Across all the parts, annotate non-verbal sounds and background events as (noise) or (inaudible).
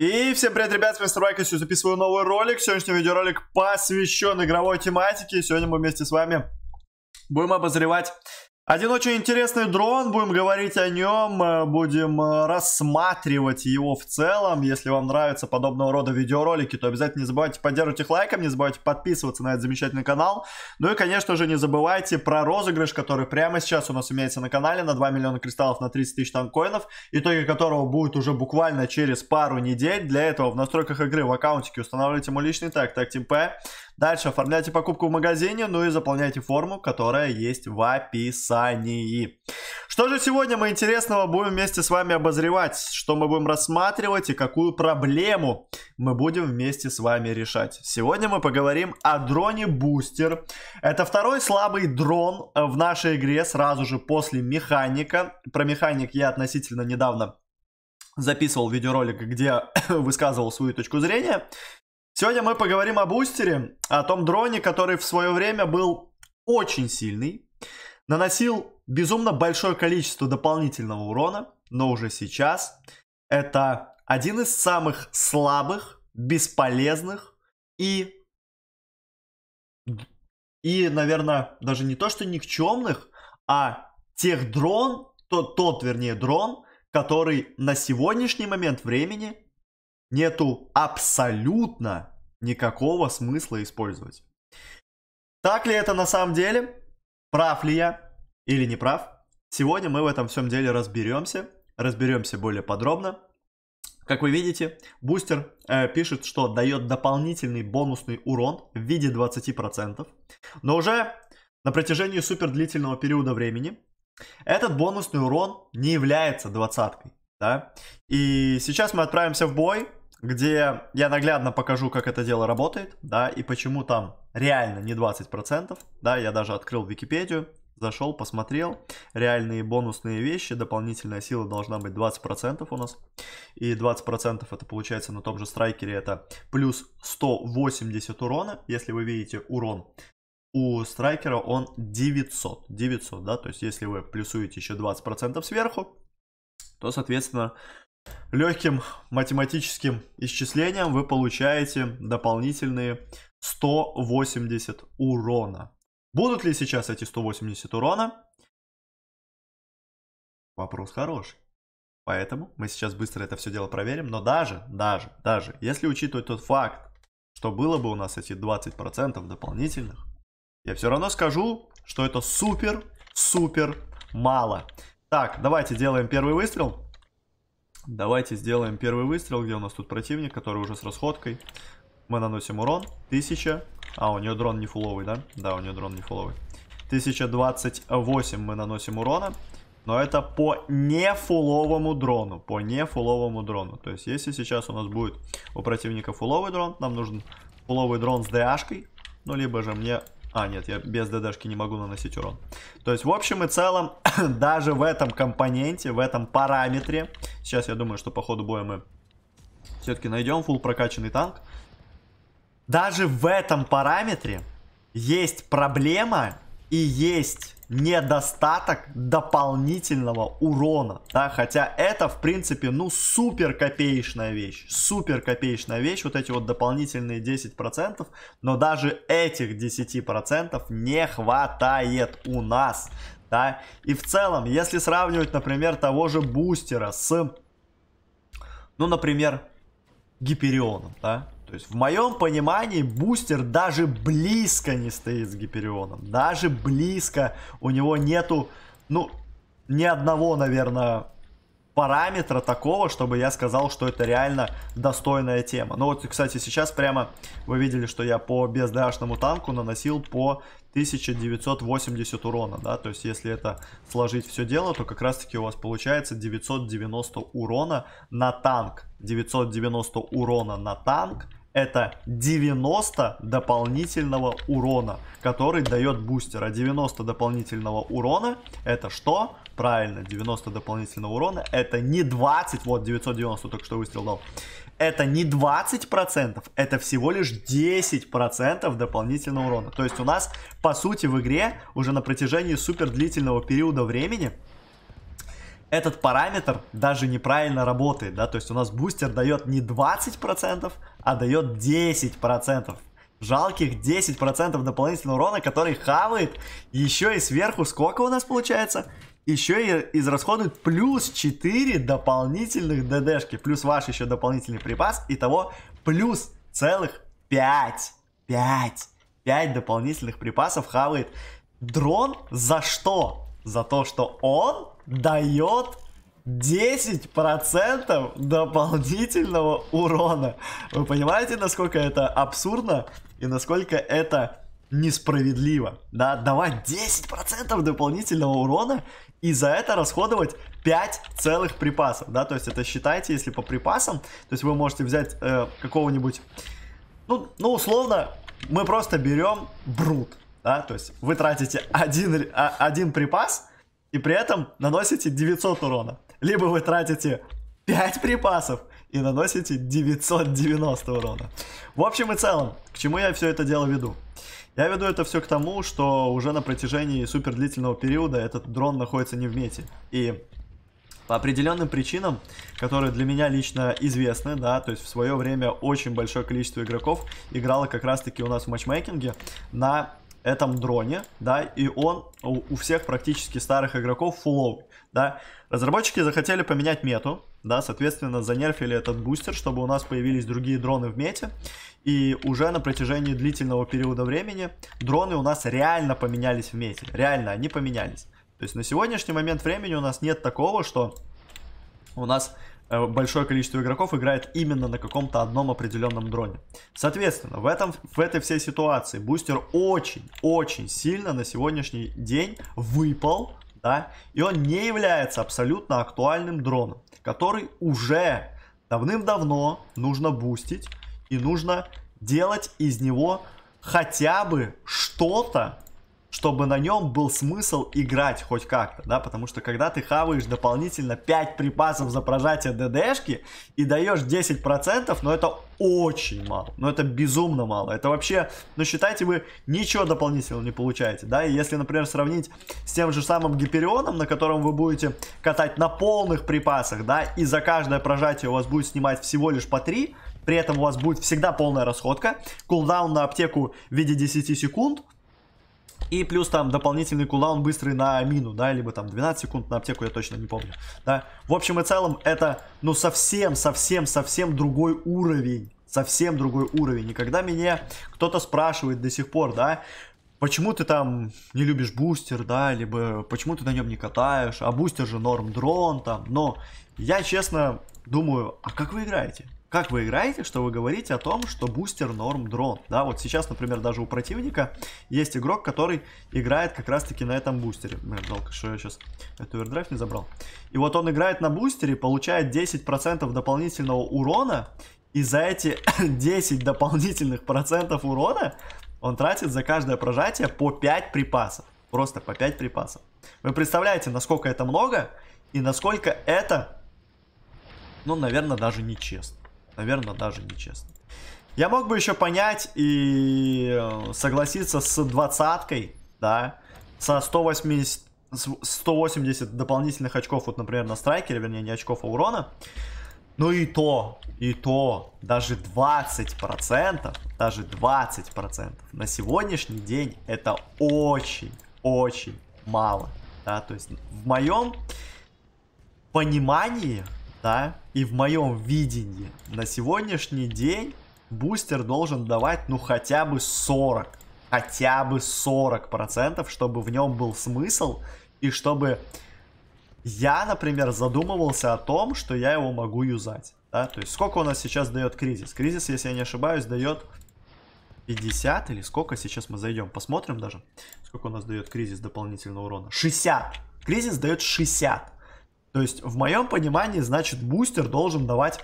И всем привет, ребят, с вами Старбайк, сегодня записываю новый ролик. Сегодняшний видеоролик посвящен игровой тематике. Сегодня мы вместе с вами будем обозревать один очень интересный дрон, будем говорить о нем, э, будем э, рассматривать его в целом. Если вам нравятся подобного рода видеоролики, то обязательно не забывайте поддерживать их лайком, не забывайте подписываться на этот замечательный канал. Ну и, конечно же, не забывайте про розыгрыш, который прямо сейчас у нас имеется на канале на 2 миллиона кристаллов на 30 тысяч танкоинов, итоги которого будет уже буквально через пару недель. Для этого в настройках игры в аккаунтике устанавливайте мой личный тег, тег Team P, Дальше оформляйте покупку в магазине, ну и заполняйте форму, которая есть в описании. Что же сегодня мы интересного будем вместе с вами обозревать? Что мы будем рассматривать и какую проблему мы будем вместе с вами решать? Сегодня мы поговорим о дроне Бустер. Это второй слабый дрон в нашей игре сразу же после механика. Про механик я относительно недавно записывал видеоролик, где (coughs) высказывал свою точку зрения. Сегодня мы поговорим о бустере, о том дроне, который в свое время был очень сильный, наносил безумно большое количество дополнительного урона, но уже сейчас это один из самых слабых, бесполезных и и, наверное, даже не то, что никчемных, а тех дрон, тот, тот, вернее, дрон, который на сегодняшний момент времени нету абсолютно никакого смысла использовать. Так ли это на самом деле? Прав ли я или не прав? Сегодня мы в этом всем деле разберемся, разберемся более подробно. Как вы видите, бустер э, пишет, что дает дополнительный бонусный урон в виде 20%, но уже на протяжении супер длительного периода времени этот бонусный урон не является двадцаткой. Да? И сейчас мы отправимся в бой, где я наглядно покажу, как это дело работает, да, и почему там реально не 20%, да, я даже открыл Википедию, зашел, посмотрел, реальные бонусные вещи, дополнительная сила должна быть 20% у нас, и 20% это получается на том же страйкере, это плюс 180 урона, если вы видите урон у страйкера он 900, 900, да, то есть если вы плюсуете еще 20% сверху, то, соответственно, легким математическим исчислением вы получаете дополнительные 180 урона. Будут ли сейчас эти 180 урона? Вопрос хороший. Поэтому мы сейчас быстро это все дело проверим. Но даже, даже, даже, если учитывать тот факт, что было бы у нас эти 20% дополнительных, я все равно скажу, что это супер, супер мало. Так, давайте делаем первый выстрел. Давайте сделаем первый выстрел, где у нас тут противник, который уже с расходкой. Мы наносим урон. 1000. А, у нее дрон не фуловый, да? Да, у нее дрон не фуловый. 1028 мы наносим урона. Но это по нефуловому дрону. По нефуловому дрону. То есть, если сейчас у нас будет у противника фуловый дрон, нам нужен фуловый дрон с ДАшкой. Ну, либо же мне а, нет, я без ДДшки не могу наносить урон. То есть, в общем и целом, (coughs) даже в этом компоненте, в этом параметре, сейчас я думаю, что по ходу боя мы все-таки найдем фул прокачанный танк. Даже в этом параметре есть проблема и есть недостаток дополнительного урона, да, хотя это, в принципе, ну, супер копеечная вещь, супер копеечная вещь, вот эти вот дополнительные 10%, но даже этих 10% не хватает у нас, да, и в целом, если сравнивать, например, того же бустера с, ну, например, Гиперионом, да, то есть в моем понимании бустер даже близко не стоит с Гиперионом. Даже близко у него нету, ну, ни одного, наверное, параметра такого, чтобы я сказал, что это реально достойная тема. Ну вот, кстати, сейчас прямо вы видели, что я по бездашному танку наносил по 1980 урона, да, то есть если это сложить все дело, то как раз таки у вас получается 990 урона на танк, 990 урона на танк, это 90 дополнительного урона, который дает бустер. А 90 дополнительного урона это что? Правильно, 90 дополнительного урона это не 20, вот 990 только что выстрел дал. Это не 20%, это всего лишь 10% дополнительного урона. То есть у нас, по сути, в игре уже на протяжении супер длительного периода времени этот параметр даже неправильно работает, да, то есть у нас бустер дает не 20%, а дает 10%. Жалких 10% дополнительного урона, который хавает еще и сверху. Сколько у нас получается? Еще и израсходует плюс 4 дополнительных ДДшки, плюс ваш еще дополнительный припас, итого плюс целых 5. 5. 5 дополнительных припасов хавает дрон за что? За то, что он дает 10% дополнительного урона. Вы понимаете, насколько это абсурдно и насколько это несправедливо, да, давать 10% дополнительного урона и за это расходовать 5 целых припасов, да, то есть это считайте, если по припасам, то есть вы можете взять э, какого-нибудь, ну, ну, условно, мы просто берем брут, да, то есть вы тратите один, а, один припас, и при этом наносите 900 урона. Либо вы тратите 5 припасов и наносите 990 урона. В общем и целом, к чему я все это дело веду? Я веду это все к тому, что уже на протяжении супер длительного периода этот дрон находится не в мете. И по определенным причинам, которые для меня лично известны, да, то есть в свое время очень большое количество игроков играло как раз-таки у нас в матчмейкинге на этом дроне, да, и он у, всех практически старых игроков фулловый, да. Разработчики захотели поменять мету, да, соответственно, занерфили этот бустер, чтобы у нас появились другие дроны в мете, и уже на протяжении длительного периода времени дроны у нас реально поменялись в мете, реально они поменялись. То есть на сегодняшний момент времени у нас нет такого, что у нас Э, большое количество игроков играет именно на каком-то одном определенном дроне. Соответственно, в, этом, в этой всей ситуации бустер очень-очень сильно на сегодняшний день выпал, да, и он не является абсолютно актуальным дроном, который уже давным-давно нужно бустить и нужно делать из него хотя бы что-то чтобы на нем был смысл играть хоть как-то, да, потому что когда ты хаваешь дополнительно 5 припасов за прожатие ДДшки и даешь 10%, ну это очень мало, ну это безумно мало, это вообще, ну считайте вы, ничего дополнительного не получаете, да, и если, например, сравнить с тем же самым Гиперионом, на котором вы будете катать на полных припасах, да, и за каждое прожатие у вас будет снимать всего лишь по 3, при этом у вас будет всегда полная расходка, кулдаун на аптеку в виде 10 секунд, и плюс там дополнительный кулдаун быстрый на мину, да, либо там 12 секунд на аптеку, я точно не помню, да. В общем и целом это, ну, совсем-совсем-совсем другой уровень. Совсем другой уровень. И когда меня кто-то спрашивает до сих пор, да, почему ты там не любишь бустер, да, либо почему ты на нем не катаешь, а бустер же норм дрон там, но я честно думаю, а как вы играете? как вы играете, что вы говорите о том, что бустер норм дрон. Да, вот сейчас, например, даже у противника есть игрок, который играет как раз-таки на этом бустере. Блин, жалко, что я сейчас эту овердрайв не забрал. И вот он играет на бустере, получает 10% дополнительного урона, и за эти 10 (coughs) дополнительных процентов урона он тратит за каждое прожатие по 5 припасов. Просто по 5 припасов. Вы представляете, насколько это много и насколько это, ну, наверное, даже нечестно. Наверное, даже нечестно. Я мог бы еще понять и э, согласиться с двадцаткой, да, со 180, 180 дополнительных очков, вот, например, на страйкере, вернее, не очков, а урона. Ну и то, и то, даже 20%, даже 20% на сегодняшний день это очень, очень мало. Да, то есть в моем понимании да, и в моем видении на сегодняшний день бустер должен давать, ну, хотя бы 40, хотя бы 40 процентов, чтобы в нем был смысл и чтобы я, например, задумывался о том, что я его могу юзать. Да? То есть сколько у нас сейчас дает кризис? Кризис, если я не ошибаюсь, дает 50 или сколько? Сейчас мы зайдем, посмотрим даже. Сколько у нас дает кризис дополнительного урона? 60! Кризис дает 60. То есть, в моем понимании, значит, бустер должен давать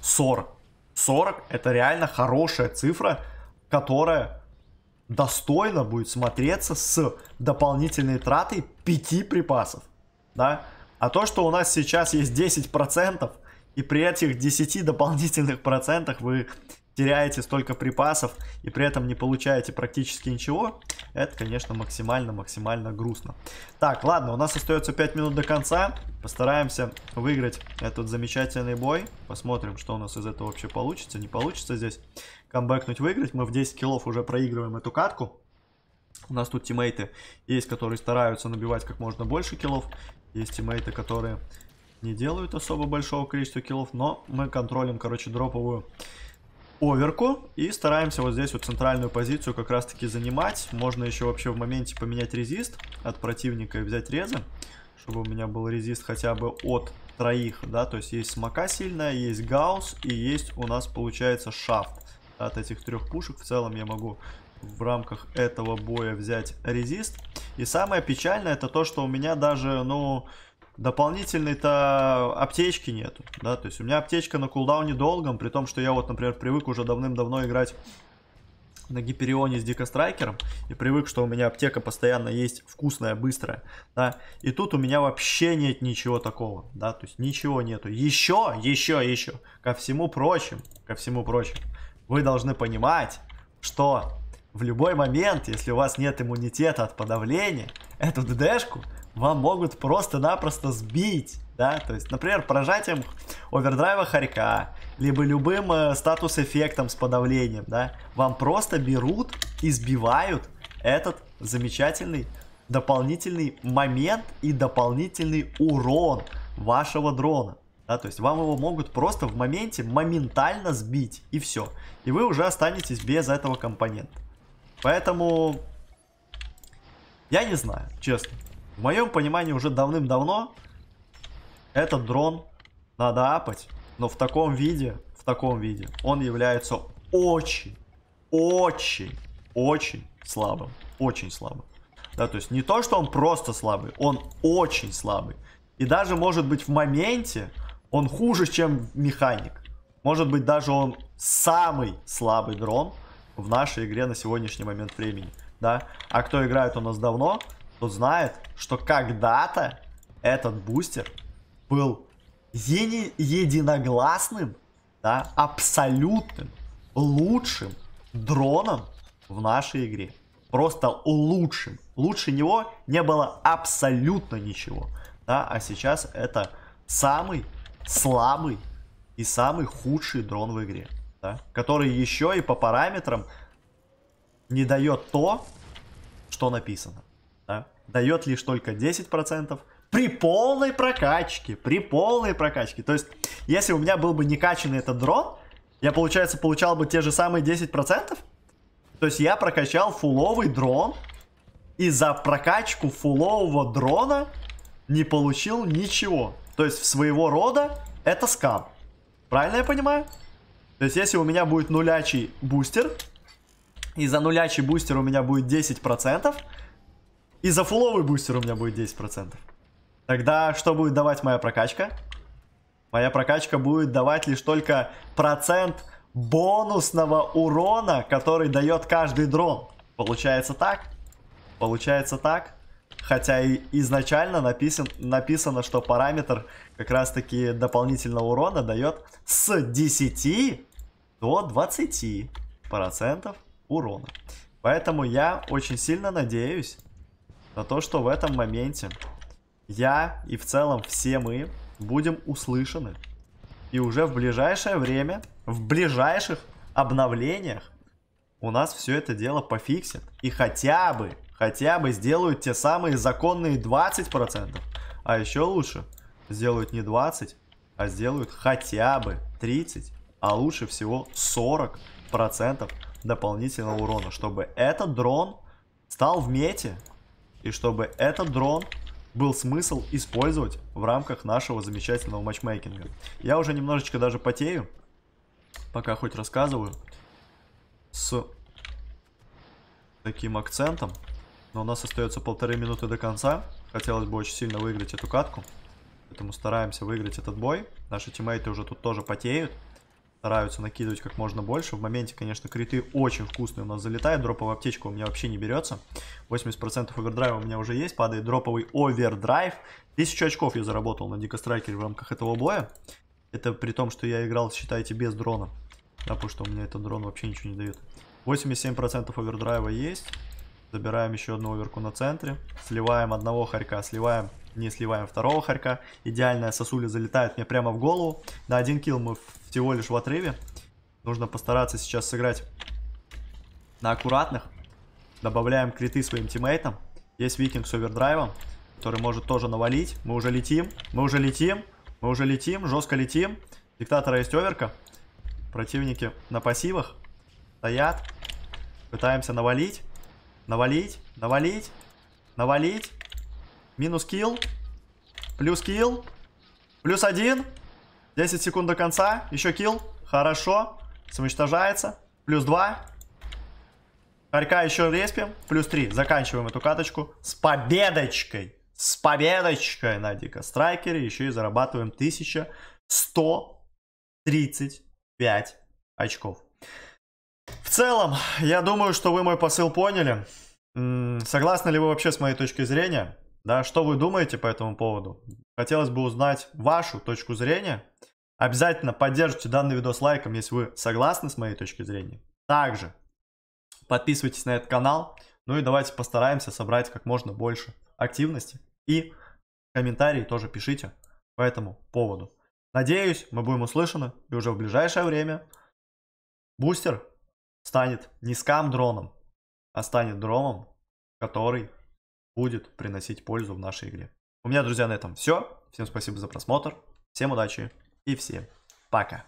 40. 40 это реально хорошая цифра, которая достойно будет смотреться с дополнительной тратой 5 припасов. Да? А то, что у нас сейчас есть 10%, и при этих 10 дополнительных процентах вы теряете столько припасов и при этом не получаете практически ничего, это, конечно, максимально-максимально грустно. Так, ладно, у нас остается 5 минут до конца. Постараемся выиграть этот замечательный бой. Посмотрим, что у нас из этого вообще получится. Не получится здесь камбэкнуть, выиграть. Мы в 10 киллов уже проигрываем эту катку. У нас тут тиммейты есть, которые стараются набивать как можно больше киллов. Есть тиммейты, которые не делают особо большого количества киллов, но мы контролим, короче, дроповую оверку и стараемся вот здесь вот центральную позицию как раз таки занимать. Можно еще вообще в моменте поменять резист от противника и взять резы, чтобы у меня был резист хотя бы от троих, да, то есть есть смока сильная, есть Гаус и есть у нас получается шафт. От этих трех пушек в целом я могу в рамках этого боя взять резист. И самое печальное это то, что у меня даже, ну, дополнительной-то аптечки нету, да, то есть у меня аптечка на кулдауне долгом, при том, что я вот, например, привык уже давным-давно играть на Гиперионе с Дикострайкером и привык, что у меня аптека постоянно есть вкусная, быстрая, да, и тут у меня вообще нет ничего такого, да, то есть ничего нету. Еще, еще, еще, ко всему прочим, ко всему прочему, вы должны понимать, что в любой момент, если у вас нет иммунитета от подавления, эту ДДшку вам могут просто-напросто сбить, да, то есть, например, прожатием овердрайва хорька, либо любым э, статус-эффектом с подавлением, да, вам просто берут и сбивают этот замечательный дополнительный момент и дополнительный урон вашего дрона. Да, то есть вам его могут просто в моменте моментально сбить и все. И вы уже останетесь без этого компонента. Поэтому я не знаю, честно. В моем понимании уже давным-давно этот дрон надо апать, но в таком виде, в таком виде он является очень, очень, очень слабым. Очень слабым. Да, то есть не то, что он просто слабый, он очень слабый. И даже, может быть, в моменте он хуже, чем механик. Может быть, даже он самый слабый дрон в нашей игре на сегодняшний момент времени. Да? А кто играет у нас давно, кто знает, что когда-то этот бустер был еди единогласным, да, абсолютным, лучшим дроном в нашей игре. Просто лучшим. Лучше него не было абсолютно ничего. Да, а сейчас это самый слабый и самый худший дрон в игре. Да, который еще и по параметрам не дает то, что написано дает лишь только 10% при полной прокачке, при полной прокачке. То есть, если у меня был бы не качанный этот дрон, я, получается, получал бы те же самые 10%. То есть я прокачал фуловый дрон, и за прокачку фулового дрона не получил ничего. То есть в своего рода это скам. Правильно я понимаю? То есть если у меня будет нулячий бустер, и за нулячий бустер у меня будет 10%, и за фуловый бустер у меня будет 10%. Тогда что будет давать моя прокачка? Моя прокачка будет давать лишь только процент бонусного урона, который дает каждый дрон. Получается так? Получается так? Хотя и изначально написан, написано, что параметр как раз таки дополнительного урона дает с 10 до 20 процентов урона. Поэтому я очень сильно надеюсь, на то, что в этом моменте я и в целом все мы будем услышаны. И уже в ближайшее время, в ближайших обновлениях у нас все это дело пофиксят. И хотя бы, хотя бы сделают те самые законные 20%. А еще лучше, сделают не 20, а сделают хотя бы 30, а лучше всего 40% дополнительного урона, чтобы этот дрон стал в мете, и чтобы этот дрон был смысл использовать в рамках нашего замечательного матчмейкинга. Я уже немножечко даже потею, пока хоть рассказываю, с таким акцентом. Но у нас остается полторы минуты до конца. Хотелось бы очень сильно выиграть эту катку. Поэтому стараемся выиграть этот бой. Наши тиммейты уже тут тоже потеют стараются накидывать как можно больше. В моменте, конечно, криты очень вкусные у нас залетают. Дроповая аптечка у меня вообще не берется. 80% овердрайва у меня уже есть. Падает дроповый овердрайв. 1000 очков я заработал на дикострайкере в рамках этого боя. Это при том, что я играл, считайте, без дрона. Да, потому что у меня этот дрон вообще ничего не дает. 87% овердрайва есть. Забираем еще одну оверку на центре. Сливаем одного хорька, сливаем не сливаем второго харька, Идеальная сосуля залетает мне прямо в голову. Да, один килл мы всего лишь в отрыве. Нужно постараться сейчас сыграть на аккуратных. Добавляем криты своим тиммейтам. Есть викинг с овердрайвом, который может тоже навалить. Мы уже летим, мы уже летим, мы уже летим, жестко летим. Диктатора есть оверка. Противники на пассивах стоят. Пытаемся навалить, навалить, навалить, навалить. Минус килл. Плюс килл. Плюс один. 10 секунд до конца. Еще килл. Хорошо. Самоуничтожается. Плюс два. Харька еще респим. Плюс три. Заканчиваем эту каточку с победочкой. С победочкой на Дика Страйкере. Еще и зарабатываем 1135 очков. В целом, я думаю, что вы мой посыл поняли. Согласны ли вы вообще с моей точки зрения? Да, что вы думаете по этому поводу? Хотелось бы узнать вашу точку зрения. Обязательно поддержите данный видос лайком, если вы согласны с моей точкой зрения. Также подписывайтесь на этот канал. Ну и давайте постараемся собрать как можно больше активности. И комментарии тоже пишите по этому поводу. Надеюсь, мы будем услышаны. И уже в ближайшее время бустер станет не скам-дроном, а станет дроном, который будет приносить пользу в нашей игре. У меня, друзья, на этом все. Всем спасибо за просмотр. Всем удачи и всем пока.